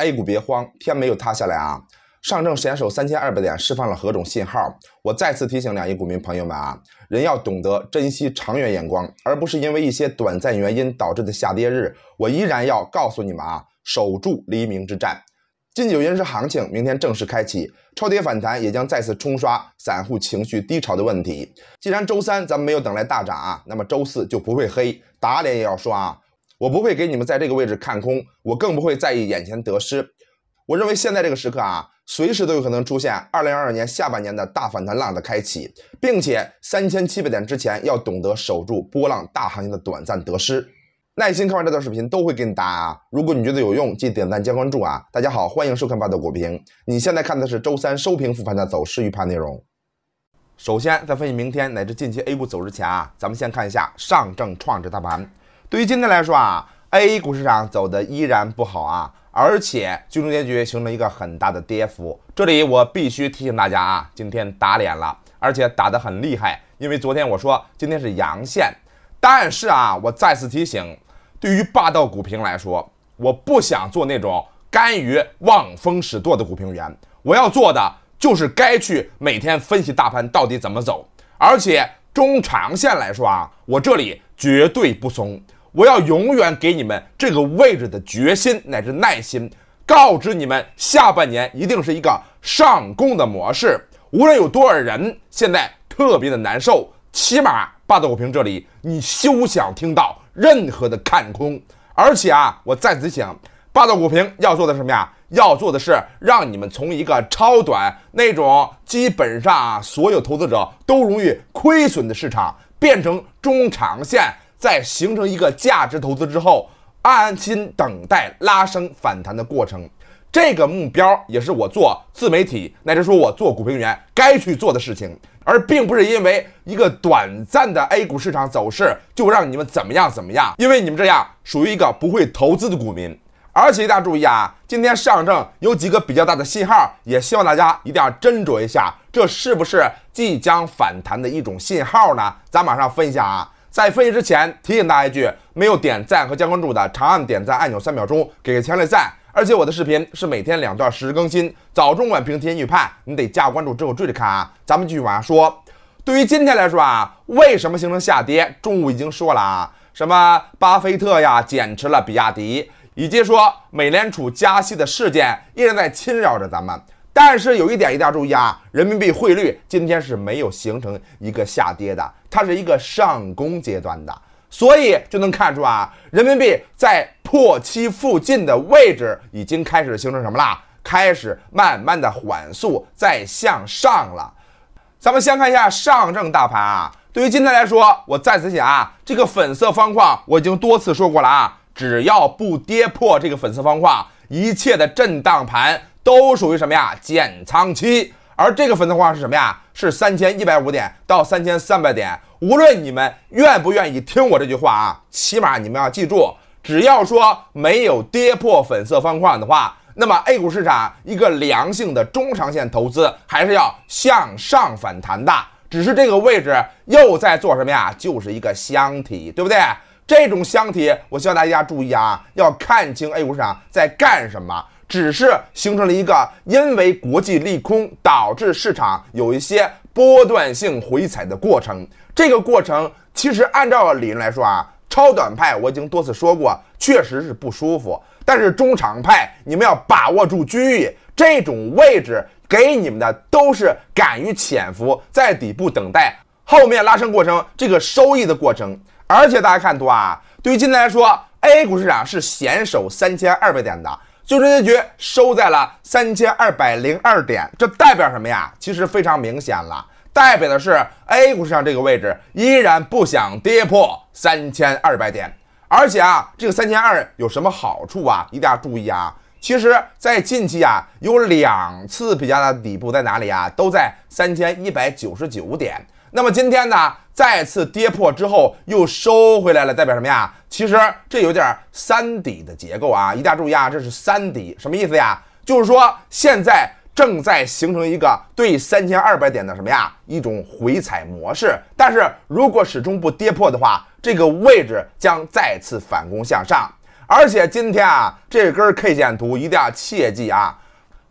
A 股别慌，天没有塌下来啊！上证选守三千二百点，释放了何种信号？我再次提醒两亿股民朋友们啊，人要懂得珍惜长远眼光，而不是因为一些短暂原因导致的下跌日。我依然要告诉你们啊，守住黎明之战。近九银是行情，明天正式开启，超跌反弹也将再次冲刷散户情绪低潮的问题。既然周三咱们没有等来大涨啊，那么周四就不会黑，打脸也要刷。我不会给你们在这个位置看空，我更不会在意眼前得失。我认为现在这个时刻啊，随时都有可能出现二零二二年下半年的大反弹浪的开启，并且三千七百点之前要懂得守住波浪大行情的短暂得失。耐心看完这段视频都会给你答案啊！如果你觉得有用，记得点赞加关注啊！大家好，欢迎收看霸的股评。你现在看的是周三收评复盘的走势预判内容。首先，在分析明天乃至近期 A 股走势前啊，咱们先看一下上证创指大盘。对于今天来说啊，A 股市场走的依然不好啊，而且最终结局形成一个很大的跌幅。这里我必须提醒大家啊，今天打脸了，而且打得很厉害。因为昨天我说今天是阳线，但是啊，我再次提醒，对于霸道股评来说，我不想做那种甘于望风使舵的股评员，我要做的就是该去每天分析大盘到底怎么走，而且中长线来说啊，我这里绝对不松，我要永远给你们这个位置的决心乃至耐心，告知你们下半年一定是一个上攻的模式。无论有多少人现在特别的难受，起码霸道股评这里你休想听到任何的看空。而且啊，我在此想，霸道股评要做的是什么呀？要做的是让你们从一个超短那种基本上啊所有投资者都容易亏损的市场，变成中长线。在形成一个价值投资之后，安心等待拉升反弹的过程。这个目标也是我做自媒体乃至说我做股评员该去做的事情，而并不是因为一个短暂的 A 股市场走势就让你们怎么样怎么样。因为你们这样属于一个不会投资的股民。而且大家注意啊，今天上证有几个比较大的信号，也希望大家一定要斟酌一下，这是不是即将反弹的一种信号呢？咱马上分享啊。在分析之前，提醒大家一句：没有点赞和加关注的，长按点赞按钮三秒钟，给个强烈赞！而且我的视频是每天两段，实时更新，早中晚评提前预判，你得加关注之后追着看啊！咱们继续往下说。对于今天来说啊，为什么形成下跌？中午已经说了啊，什么巴菲特呀减持了比亚迪，以及说美联储加息的事件依然在侵扰着咱们。但是有一点，一定要注意啊，人民币汇率今天是没有形成一个下跌的，它是一个上攻阶段的，所以就能看出啊，人民币在破七附近的位置已经开始形成什么了，开始慢慢的缓速在向上了。咱们先看一下上证大盘啊，对于今天来说，我再次讲，这个粉色方框我已经多次说过了啊，只要不跌破这个粉色方框，一切的震荡盘。都属于什么呀？减仓期。而这个粉色框是什么呀？是三千一百五点到三千三百点。无论你们愿不愿意听我这句话啊，起码你们要记住，只要说没有跌破粉色方框的话，那么 A 股市场一个良性的中长线投资还是要向上反弹的。只是这个位置又在做什么呀？就是一个箱体，对不对？这种箱体，我希望大家注意啊，要看清 A 股市场在干什么。只是形成了一个，因为国际利空导致市场有一些波段性回踩的过程。这个过程其实按照理论来说啊，超短派我已经多次说过，确实是不舒服。但是中长派，你们要把握住机遇。这种位置给你们的都是敢于潜伏在底部等待后面拉升过程这个收益的过程。而且大家看图啊，对于今天来说，A 股市场是险守三千二百点的。就这，些局收在了三千二百零二点，这代表什么呀？其实非常明显了，代表的是 A 股市场这个位置依然不想跌破三千二百点，而且啊，这个三千二有什么好处啊？一定要注意啊！其实，在近期啊，有两次比较大的底部在哪里啊？都在三千一百九十九点。那么今天呢，再次跌破之后又收回来了，代表什么呀？其实这有点三底的结构啊，一定要注意啊，这是三底，什么意思呀？就是说现在正在形成一个对三千二百点的什么呀一种回踩模式，但是如果始终不跌破的话，这个位置将再次反攻向上。而且今天啊，这根 K 线图一定要切记啊，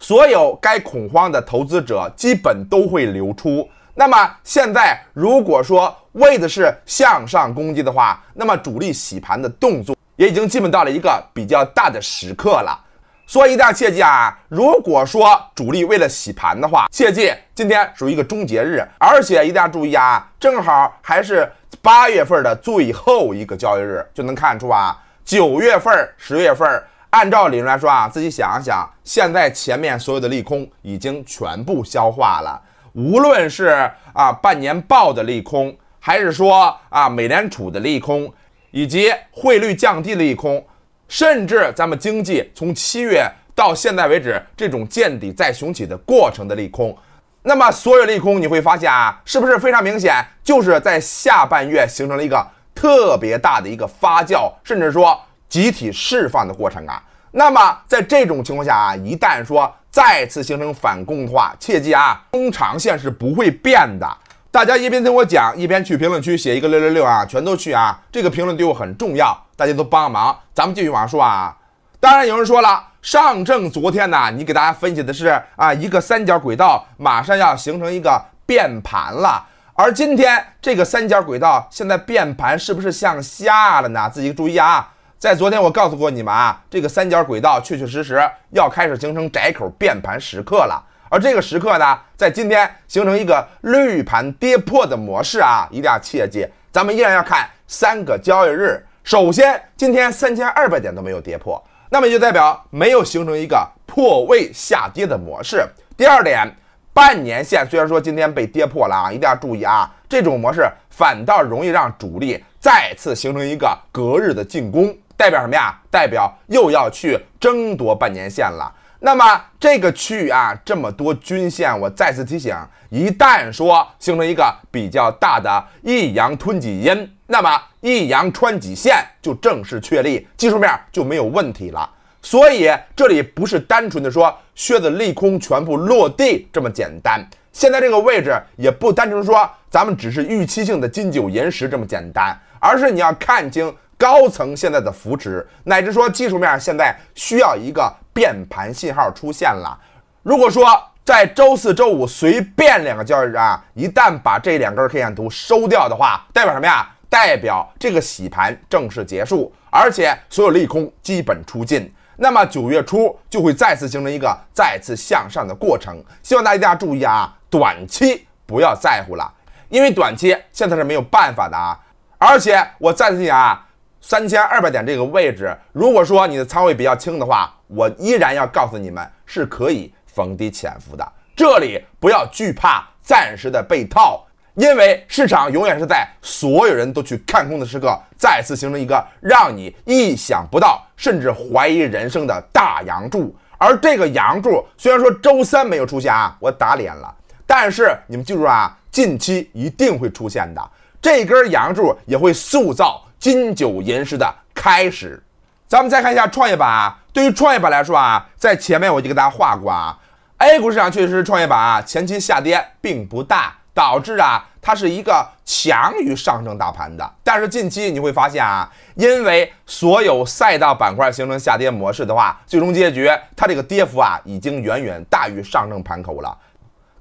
所有该恐慌的投资者基本都会流出。那么现在，如果说为的是向上攻击的话，那么主力洗盘的动作也已经基本到了一个比较大的时刻了。所以一定要切记啊，如果说主力为了洗盘的话，切记今天属于一个终结日，而且一定要注意啊，正好还是八月份的最后一个交易日，就能看出啊，九月份、十月份，按照理论来说啊，自己想一想，现在前面所有的利空已经全部消化了。无论是啊半年报的利空，还是说啊美联储的利空，以及汇率降低的利空，甚至咱们经济从七月到现在为止这种见底再雄起的过程的利空，那么所有利空你会发现啊，是不是非常明显？就是在下半月形成了一个特别大的一个发酵，甚至说集体释放的过程啊。那么在这种情况下啊，一旦说。再次形成反共化，切记啊！中长线是不会变的。大家一边听我讲，一边去评论区写一个六六六啊，全都去啊！这个评论对我很重要，大家都帮忙。咱们继续往下说啊。当然有人说了，上证昨天呢，你给大家分析的是啊，一个三角轨道马上要形成一个变盘了，而今天这个三角轨道现在变盘是不是向下了呢？自己注意啊。在昨天我告诉过你们啊，这个三角轨道确确实实要开始形成窄口变盘时刻了。而这个时刻呢，在今天形成一个绿盘跌破的模式啊，一定要切记。咱们依然要看三个交易日。首先，今天三千二百点都没有跌破，那么就代表没有形成一个破位下跌的模式。第二点，半年线虽然说今天被跌破了啊，一定要注意啊，这种模式反倒容易让主力再次形成一个隔日的进攻。代表什么呀？代表又要去争夺半年线了。那么这个区域啊，这么多均线，我再次提醒，一旦说形成一个比较大的一阳吞几阴，那么一阳穿几线就正式确立，技术面就没有问题了。所以这里不是单纯的说靴子利空全部落地这么简单，现在这个位置也不单纯说咱们只是预期性的金九银十这么简单，而是你要看清。高层现在的扶持，乃至说技术面现在需要一个变盘信号出现了。如果说在周四周五随便两个交易日啊，一旦把这两根 K 线图收掉的话，代表什么呀？代表这个洗盘正式结束，而且所有利空基本出尽。那么九月初就会再次形成一个再次向上的过程。希望大家注意啊，短期不要在乎了，因为短期现在是没有办法的啊。而且我再次讲啊。三千二百点这个位置，如果说你的仓位比较轻的话，我依然要告诉你们是可以逢低潜伏的。这里不要惧怕暂时的被套，因为市场永远是在所有人都去看空的时刻，再次形成一个让你意想不到甚至怀疑人生的大阳柱。而这个阳柱虽然说周三没有出现啊，我打脸了，但是你们记住啊，近期一定会出现的。这根阳柱也会塑造。金九银十的开始，咱们再看一下创业板。对于创业板来说啊，在前面我就给大家画过啊，A 股市场确实是创业板啊前期下跌并不大，导致啊它是一个强于上证大盘的。但是近期你会发现啊，因为所有赛道板块形成下跌模式的话，最终结局它这个跌幅啊已经远远大于上证盘口了。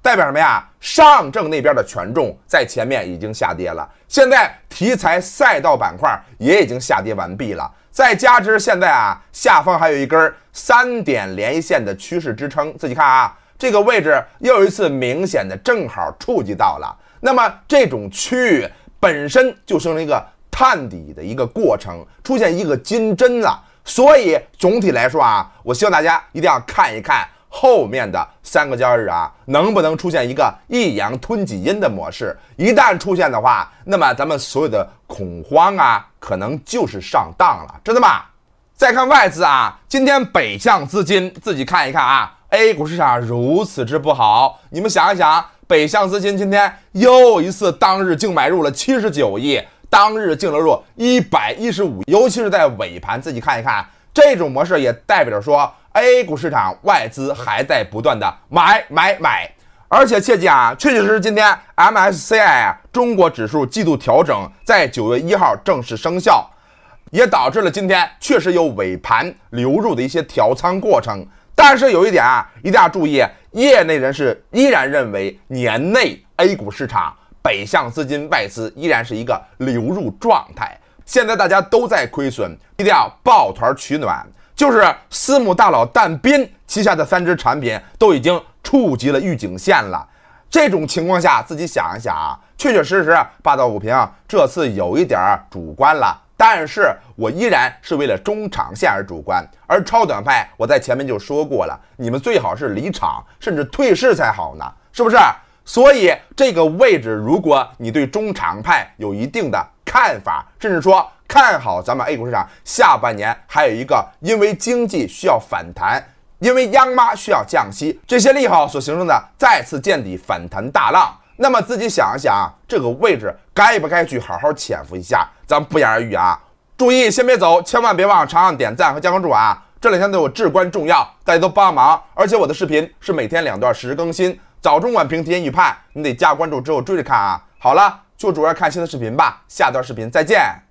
代表什么呀？上证那边的权重在前面已经下跌了，现在题材赛道板块也已经下跌完毕了，再加之现在啊，下方还有一根三点连线的趋势支撑，自己看啊，这个位置又一次明显的正好触及到了，那么这种区域本身就形成一个探底的一个过程，出现一个金针了，所以总体来说啊，我希望大家一定要看一看。后面的三个交易日啊，能不能出现一个一阳吞几阴的模式？一旦出现的话，那么咱们所有的恐慌啊，可能就是上当了，知道吗？再看外资啊，今天北向资金自己看一看啊，A 股市场如此之不好，你们想一想，北向资金今天又一次当日净买入了七十九亿，当日净流入一百一十五亿，尤其是在尾盘，自己看一看，这种模式也代表着说。A 股市场外资还在不断的买买买，而且切记啊，确确实实今天 MSCI 啊中国指数季度调整在九月一号正式生效，也导致了今天确实有尾盘流入的一些调仓过程。但是有一点啊，一定要注意，业内人士依然认为年内 A 股市场北向资金外资依然是一个流入状态。现在大家都在亏损，一定要抱团取暖。就是私募大佬但斌旗下的三只产品都已经触及了预警线了。这种情况下，自己想一想啊，确确实实霸道不平，这次有一点主观了。但是我依然是为了中场线而主观，而超短派，我在前面就说过了，你们最好是离场，甚至退市才好呢，是不是？所以这个位置，如果你对中场派有一定的看法，甚至说。看好咱们 A 股市场，下半年还有一个因为经济需要反弹，因为央妈需要降息，这些利好所形成的再次见底反弹大浪。那么自己想一想啊，这个位置该不该去好好潜伏一下？咱们不言而喻啊。注意，先别走，千万别忘了长按点赞和加关注啊！这两天对我至关重要，大家都帮忙。而且我的视频是每天两段实时更新，早中晚评提前预判，你得加关注之后追着看啊。好了，就主要看新的视频吧，下段视频再见。